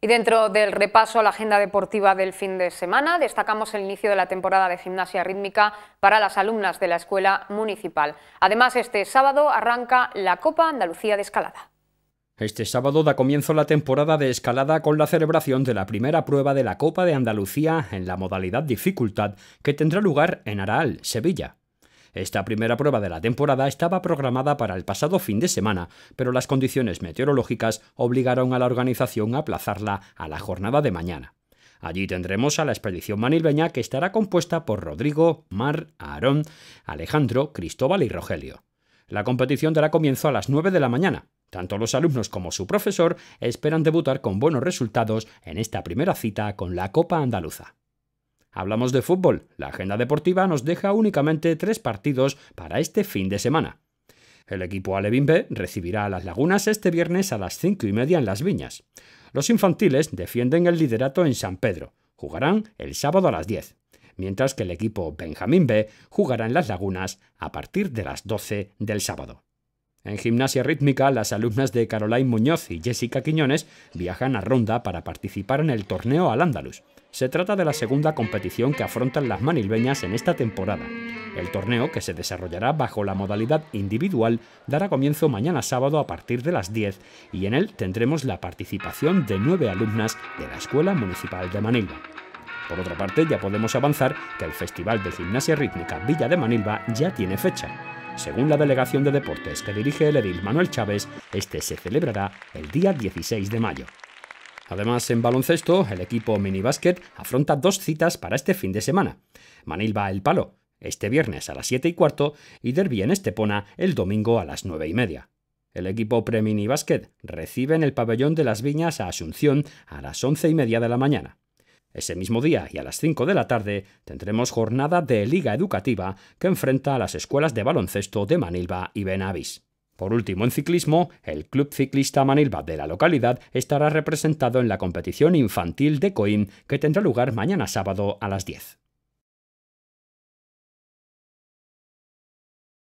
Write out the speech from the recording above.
Y dentro del repaso a la agenda deportiva del fin de semana, destacamos el inicio de la temporada de gimnasia rítmica para las alumnas de la escuela municipal. Además, este sábado arranca la Copa Andalucía de Escalada. Este sábado da comienzo la temporada de escalada con la celebración de la primera prueba de la Copa de Andalucía en la modalidad dificultad que tendrá lugar en Araal, Sevilla. Esta primera prueba de la temporada estaba programada para el pasado fin de semana, pero las condiciones meteorológicas obligaron a la organización a aplazarla a la jornada de mañana. Allí tendremos a la expedición manilbeña que estará compuesta por Rodrigo, Mar, Aarón, Alejandro, Cristóbal y Rogelio. La competición dará comienzo a las 9 de la mañana. Tanto los alumnos como su profesor esperan debutar con buenos resultados en esta primera cita con la Copa Andaluza. Hablamos de fútbol. La agenda deportiva nos deja únicamente tres partidos para este fin de semana. El equipo Alevín B recibirá a las Lagunas este viernes a las 5 y media en Las Viñas. Los infantiles defienden el liderato en San Pedro. Jugarán el sábado a las 10, mientras que el equipo Benjamín B jugará en Las Lagunas a partir de las 12 del sábado. En gimnasia rítmica, las alumnas de Caroline Muñoz y Jessica Quiñones viajan a Ronda para participar en el torneo al Andalus. Se trata de la segunda competición que afrontan las manilbeñas en esta temporada. El torneo, que se desarrollará bajo la modalidad individual, dará comienzo mañana sábado a partir de las 10 y en él tendremos la participación de nueve alumnas de la Escuela Municipal de Manilva. Por otra parte, ya podemos avanzar que el Festival de Gimnasia Rítmica Villa de Manilva ya tiene fecha. Según la delegación de deportes que dirige el edil Manuel Chávez, este se celebrará el día 16 de mayo. Además, en baloncesto, el equipo minibásquet afronta dos citas para este fin de semana. Manil va El Palo, este viernes a las 7 y cuarto, y Derby en Estepona el domingo a las 9 y media. El equipo Pre-Mini recibe en el pabellón de las Viñas a Asunción a las 11 y media de la mañana. Ese mismo día y a las 5 de la tarde tendremos jornada de liga educativa que enfrenta a las escuelas de baloncesto de Manilva y Benavis. Por último, en ciclismo, el Club Ciclista Manilva de la localidad estará representado en la competición infantil de Coim que tendrá lugar mañana sábado a las 10.